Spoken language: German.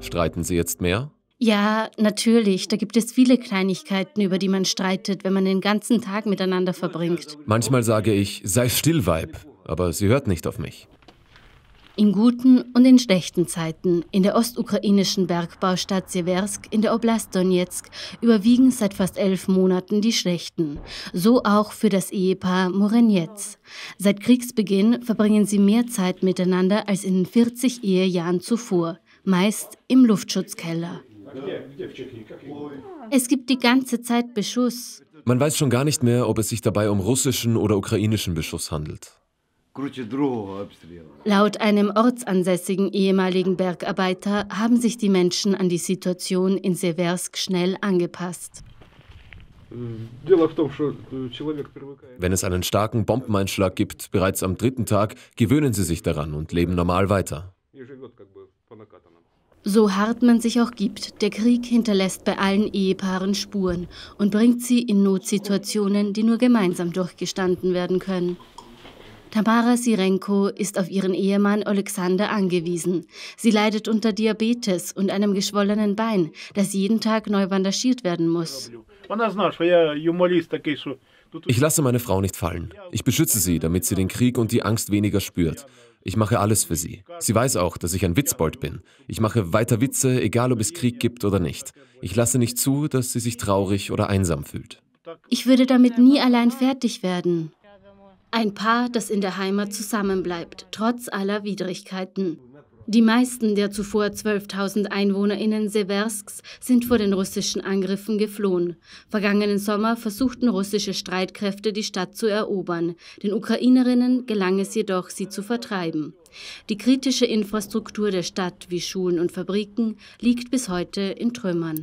Streiten Sie jetzt mehr? Ja, natürlich. Da gibt es viele Kleinigkeiten, über die man streitet, wenn man den ganzen Tag miteinander verbringt. Manchmal sage ich, sei still, Weib, aber sie hört nicht auf mich. In guten und in schlechten Zeiten in der ostukrainischen Bergbaustadt Seversk in der Oblast Donetsk überwiegen seit fast elf Monaten die schlechten. So auch für das Ehepaar Murenjetz. Seit Kriegsbeginn verbringen sie mehr Zeit miteinander als in 40 Ehejahren zuvor meist im Luftschutzkeller. Es gibt die ganze Zeit Beschuss. Man weiß schon gar nicht mehr, ob es sich dabei um russischen oder ukrainischen Beschuss handelt. Laut einem ortsansässigen ehemaligen Bergarbeiter haben sich die Menschen an die Situation in Seversk schnell angepasst. Э, Wenn es einen starken Bombeneinschlag gibt, bereits am dritten Tag, gewöhnen sie sich daran und leben normal weiter. So hart man sich auch gibt, der Krieg hinterlässt bei allen Ehepaaren Spuren und bringt sie in Notsituationen, die nur gemeinsam durchgestanden werden können. Tamara Sirenko ist auf ihren Ehemann Alexander angewiesen. Sie leidet unter Diabetes und einem geschwollenen Bein, das jeden Tag neu bandagiert werden muss. Ich lasse meine Frau nicht fallen. Ich beschütze sie, damit sie den Krieg und die Angst weniger spürt. Ich mache alles für sie. Sie weiß auch, dass ich ein Witzbold bin. Ich mache weiter Witze, egal ob es Krieg gibt oder nicht. Ich lasse nicht zu, dass sie sich traurig oder einsam fühlt. Ich würde damit nie allein fertig werden. Ein Paar, das in der Heimat zusammenbleibt, trotz aller Widrigkeiten. Die meisten der zuvor 12.000 EinwohnerInnen Seversks sind vor den russischen Angriffen geflohen. Vergangenen Sommer versuchten russische Streitkräfte, die Stadt zu erobern. Den Ukrainerinnen gelang es jedoch, sie zu vertreiben. Die kritische Infrastruktur der Stadt, wie Schulen und Fabriken, liegt bis heute in Trümmern.